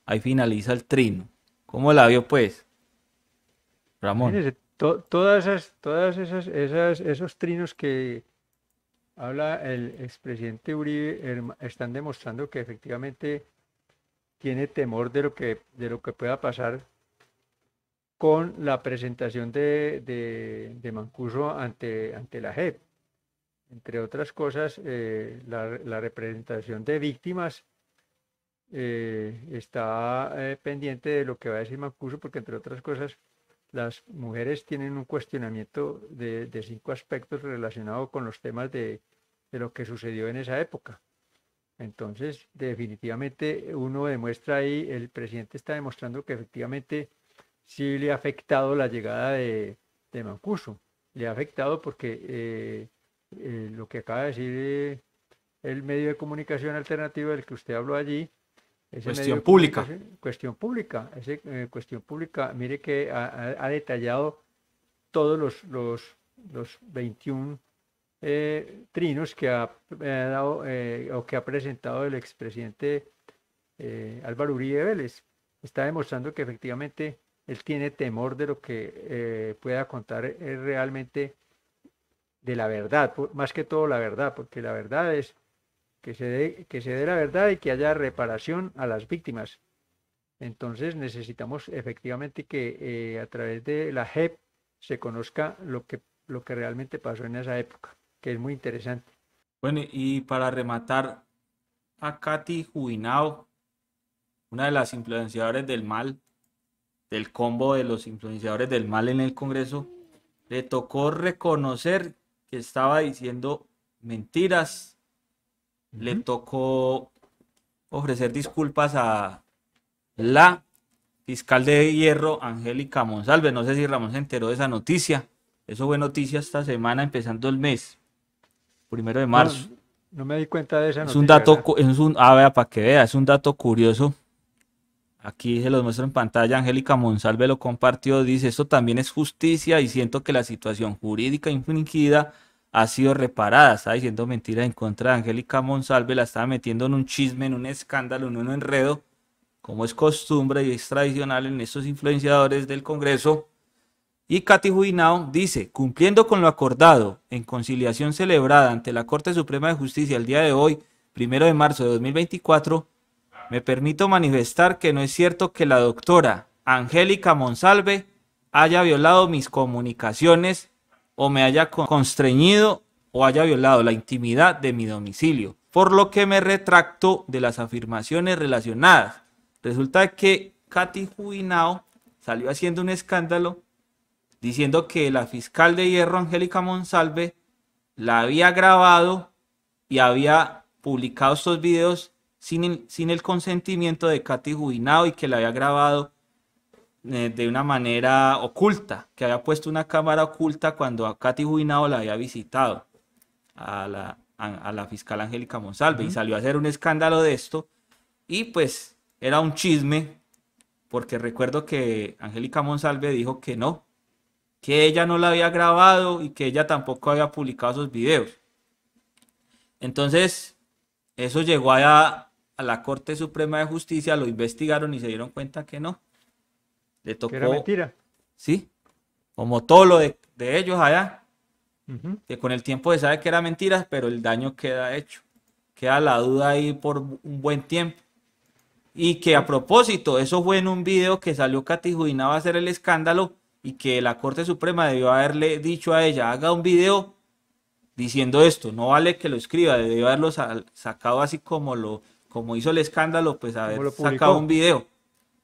Ahí finaliza el trino. ¿Cómo la vio pues? Ramón. todas esas, todas esas, esos trinos que habla el expresidente Uribe están demostrando que efectivamente tiene temor de lo que, de lo que pueda pasar con la presentación de, de, Mancuso ante, ante la JEP. Entre otras cosas, eh, la, representación de víctimas eh, está eh, pendiente de lo que va a decir Mancuso, porque entre otras cosas, las mujeres tienen un cuestionamiento de, cinco aspectos relacionados con los temas de lo que sucedió en esa época. Entonces, definitivamente uno demuestra ahí, el presidente está demostrando que efectivamente sí le ha afectado la llegada de, de Mancuso. Le ha afectado porque eh, eh, lo que acaba de decir eh, el medio de comunicación alternativa del que usted habló allí. cuestión pública. Cuestión pública. Ese, cuestión pública. Mire que ha, detallado todos los, los, los 21 eh, trinos que ha, eh, dado, eh, o que ha presentado el expresidente Álvaro Uribe Vélez. Está demostrando que efectivamente él tiene temor de lo que pueda contar es realmente de la verdad, más que todo la verdad, porque la verdad es que se dé, que se dé la verdad y que haya reparación a las víctimas. Entonces necesitamos efectivamente que a través de la JEP se conozca lo que, lo que realmente pasó en esa época que es muy interesante. Bueno, y para rematar a Katy Jubinao, una de las influenciadores del mal, del combo de los influenciadores del mal en el Congreso, le tocó reconocer que estaba diciendo mentiras, le tocó ofrecer disculpas a la fiscal de hierro, Angélica Monsalve. No sé si Ramón se enteró de esa noticia. Eso fue noticia esta semana, empezando el mes primero de marzo. No, me di cuenta de esa. es un dato, es un, ah, para que vea, es un dato curioso. Aquí se los muestro en pantalla, Angélica Monsalve lo compartió, dice, esto también es justicia y siento que la situación jurídica infringida ha sido reparada. Está diciendo mentira en contra de Angélica Monsalve, la estaba metiendo en un chisme, en un escándalo, en un enredo, como es costumbre y es tradicional en estos influenciadores del Congreso. Y Jubinao dice, cumpliendo con lo acordado en conciliación celebrada ante la Corte Suprema de Justicia el día de hoy, primero de marzo de 2024, me permito manifestar que no es cierto que la doctora Angélica Monsalve haya violado mis comunicaciones o me haya constreñido o haya violado la intimidad de mi domicilio, por lo que me retracto de las afirmaciones relacionadas. Resulta que Katy Jubinao salió haciendo un escándalo diciendo que la fiscal de hierro, Angélica Monsalve, la había grabado y había publicado estos videos sin, sin el consentimiento de Katy Jubinado y que la había grabado eh, de una manera oculta, que había puesto una cámara oculta cuando a Katy Jubinado la había visitado, a la, fiscal Angélica Monsalve, y salió a hacer un escándalo de esto, y pues era un chisme, porque recuerdo que Angélica Monsalve dijo que no, que ella no la había grabado y que ella tampoco había publicado sus videos. Entonces, eso llegó allá a la Corte Suprema de Justicia, lo investigaron y se dieron cuenta que no. Le tocó. Era mentira. Sí, como todo lo de, ellos allá, que con el tiempo se sabe que era mentira, pero el daño queda hecho. Queda la duda ahí por un buen tiempo. Y que a propósito, eso fue en un video que salió Catijuina va a ser el escándalo y que la Corte Suprema debió haberle dicho a ella, haga un video diciendo esto, no vale que lo escriba, debió haberlo sacado así como lo como hizo el escándalo, pues haber sacado un video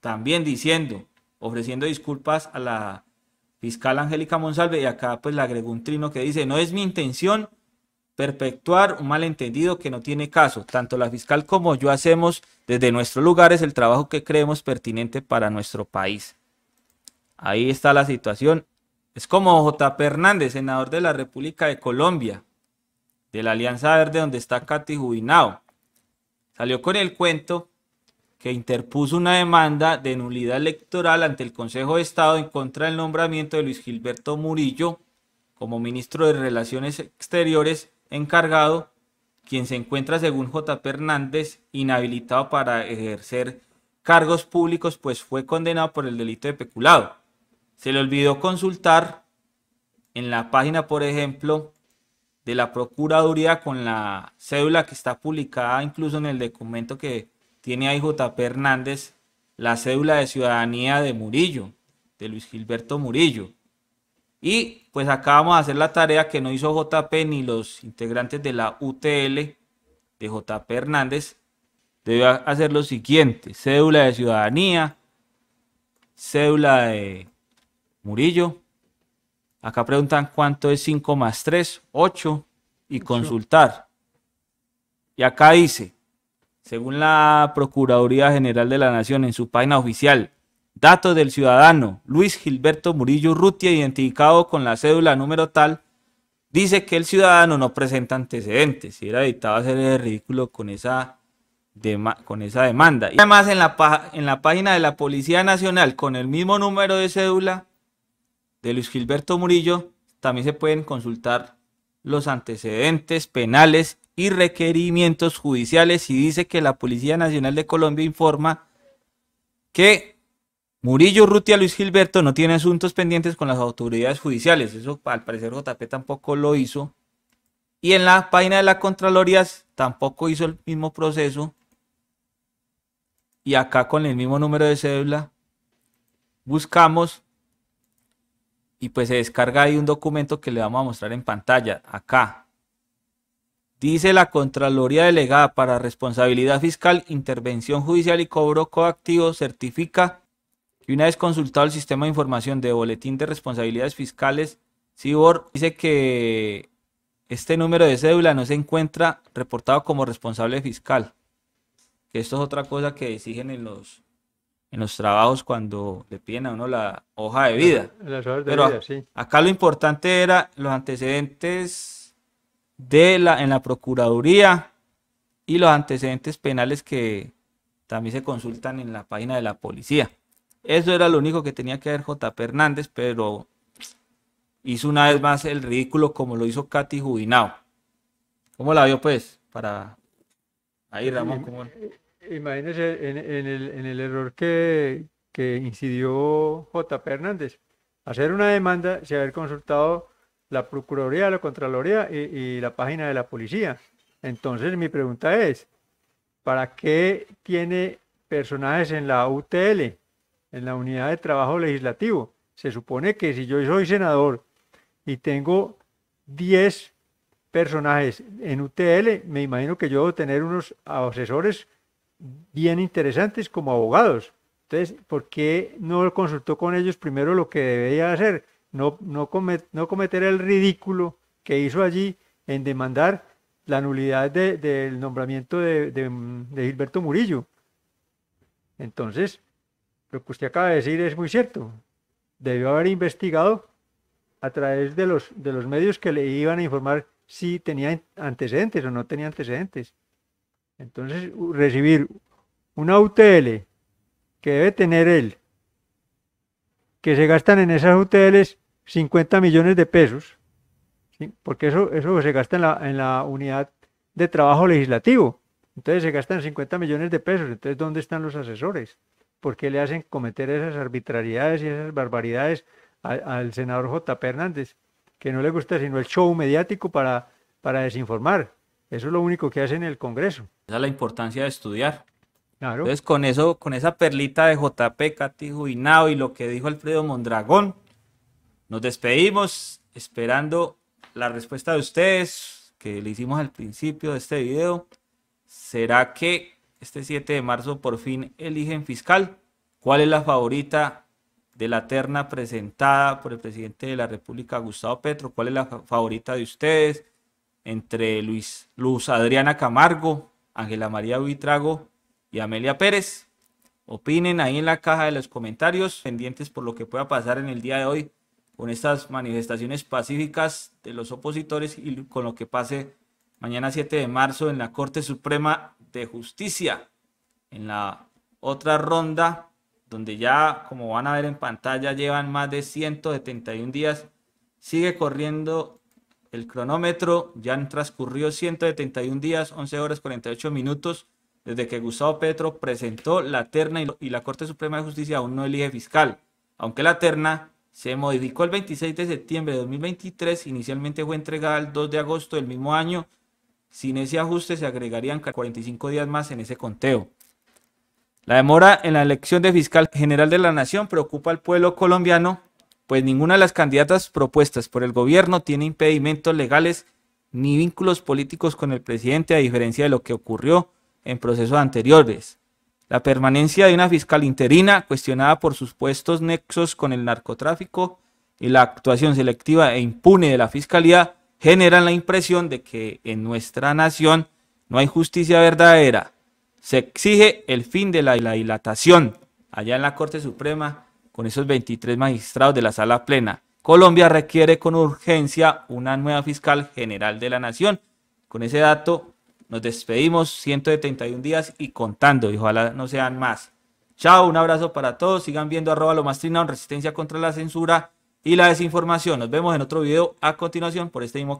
también diciendo, ofreciendo disculpas a la fiscal Angélica Monsalve y acá pues le agregó un trino que dice, no es mi intención perpetuar un malentendido que no tiene caso. Tanto la fiscal como yo hacemos desde nuestros lugares el trabajo que creemos pertinente para nuestro país. Ahí está la situación. Es como JP Hernández, senador de la República de Colombia, de la Alianza Verde, donde está Katy Jubinao. Salió con el cuento que interpuso una demanda de nulidad electoral ante el Consejo de Estado en contra del nombramiento de Luis Gilberto Murillo como ministro de Relaciones Exteriores encargado, quien se encuentra, según JP Hernández, inhabilitado para ejercer cargos públicos, pues fue condenado por el delito de peculado. Se le olvidó consultar en la página, por ejemplo, de la Procuraduría con la cédula que está publicada incluso en el documento que tiene ahí JP Hernández, la cédula de ciudadanía de Murillo, de Luis Gilberto Murillo. Y pues acá vamos a hacer la tarea que no hizo JP ni los integrantes de la UTL de JP Hernández. Debe hacer lo siguiente, cédula de ciudadanía, cédula de Murillo. Acá preguntan cuánto es 5 más 3, 8 y consultar. Y acá dice, según la Procuraduría General de la Nación en su página oficial, datos del ciudadano Luis Gilberto Murillo Rutia, identificado con la cédula número tal, dice que el ciudadano no presenta antecedentes. Si era dictado hacer el ridículo con esa, con esa demanda. Y además en la, en la página de la Policía Nacional, con el mismo número de cédula, de Luis Gilberto Murillo, también se pueden consultar los antecedentes penales y requerimientos judiciales y dice que la Policía Nacional de Colombia informa que Murillo Rutia Luis Gilberto no tiene asuntos pendientes con las autoridades judiciales. Eso al parecer JP tampoco lo hizo. Y en la página de la Contralorías, tampoco hizo el mismo proceso. Y acá con el mismo número de cédula buscamos y pues se descarga ahí un documento que le vamos a mostrar en pantalla, acá. Dice la Contraloría Delegada para Responsabilidad Fiscal, Intervención Judicial y Cobro Coactivo certifica Y una vez consultado el sistema de información de Boletín de Responsabilidades Fiscales, CIBOR dice que este número de cédula no se encuentra reportado como responsable fiscal. Que esto es otra cosa que exigen en los, en los trabajos cuando le piden a uno la hoja de vida. Pero acá lo importante era los antecedentes en la Procuraduría y los antecedentes penales que también se consultan en la página de la policía. Eso era lo único que tenía que ver J. Hernández, pero hizo una vez más el ridículo como lo hizo Katy Jubinao. ¿Cómo la vio pues? Para ahí Ramón, ¿cómo? imagínese en, el, error que, incidió J.P. Hernández. Hacer una demanda sin haber consultado la Procuraduría, la Contraloría y, y, la página de la policía. Entonces mi pregunta es, ¿para qué tiene personajes en la UTL, en la Unidad de Trabajo Legislativo? Se supone que si yo soy senador y tengo 10 personajes en UTL, me imagino que yo debo tener unos asesores bien interesantes como abogados. Entonces, ¿por qué no consultó con ellos primero lo que debía hacer? No, no, no cometer el ridículo que hizo allí en demandar la nulidad del nombramiento de, de, Gilberto Murillo. Entonces, lo que usted acaba de decir es muy cierto. Debió haber investigado a través de los, de los medios que le iban a informar si tenía antecedentes o no tenía antecedentes. Entonces, recibir una UTL que debe tener él, que se gastan en esas UTLs 50 millones de pesos, porque eso, eso se gasta en la, en la unidad de trabajo legislativo. Entonces se gastan 50 millones de pesos. Entonces, ¿dónde están los asesores? ¿Por qué le hacen cometer esas arbitrariedades y esas barbaridades al senador J. P. Hernández, que no le gusta sino el show mediático para desinformar? Eso es lo único que hace en el Congreso. Esa es la importancia de estudiar. Claro. Entonces, con eso, con esa perlita de JP, Cati Juinao y lo que dijo Alfredo Mondragón, nos despedimos esperando la respuesta de ustedes que le hicimos al principio de este video. ¿Será que este 7 de marzo por fin eligen fiscal? ¿Cuál es la favorita de la terna presentada por el presidente de la República, Gustavo Petro? ¿Cuál es la favorita de ustedes? entre Luis, Luz Adriana Camargo, Ángela María Buitrago y Amelia Pérez. Opinen ahí en la caja de los comentarios, pendientes por lo que pueda pasar en el día de hoy con estas manifestaciones pacíficas de los opositores y con lo que pase mañana 7 de marzo en la Corte Suprema de Justicia, en la otra ronda, donde ya, como van a ver en pantalla, llevan más de 171 días, sigue corriendo el cronómetro ya han transcurrido 171 días, 11 horas 48 minutos desde que Gustavo Petro presentó la terna y la Corte Suprema de Justicia aún no elige fiscal, aunque la terna se modificó el 26 de septiembre de 2023, inicialmente fue entregada el 2 de agosto del mismo año, sin ese ajuste se agregarían 45 días más en ese conteo. La demora en la elección de fiscal general de la nación preocupa al pueblo colombiano pues ninguna de las candidatas propuestas por el gobierno tiene impedimentos legales ni vínculos políticos con el presidente, a diferencia de lo que ocurrió en procesos anteriores. La permanencia de una fiscal interina, cuestionada por supuestos nexos con el narcotráfico y la actuación selectiva e impune de la fiscalía, generan la impresión de que en nuestra nación no hay justicia verdadera. Se exige el fin de la dilatación allá en la Corte Suprema con esos 23 magistrados de la sala plena. Colombia requiere con urgencia una nueva fiscal general de la nación. Con ese dato nos despedimos 171 días y contando, y ojalá no sean más. Chao, un abrazo para todos. Sigan viendo arroba lo más resistencia contra la censura y la desinformación. Nos vemos en otro video a continuación por este mismo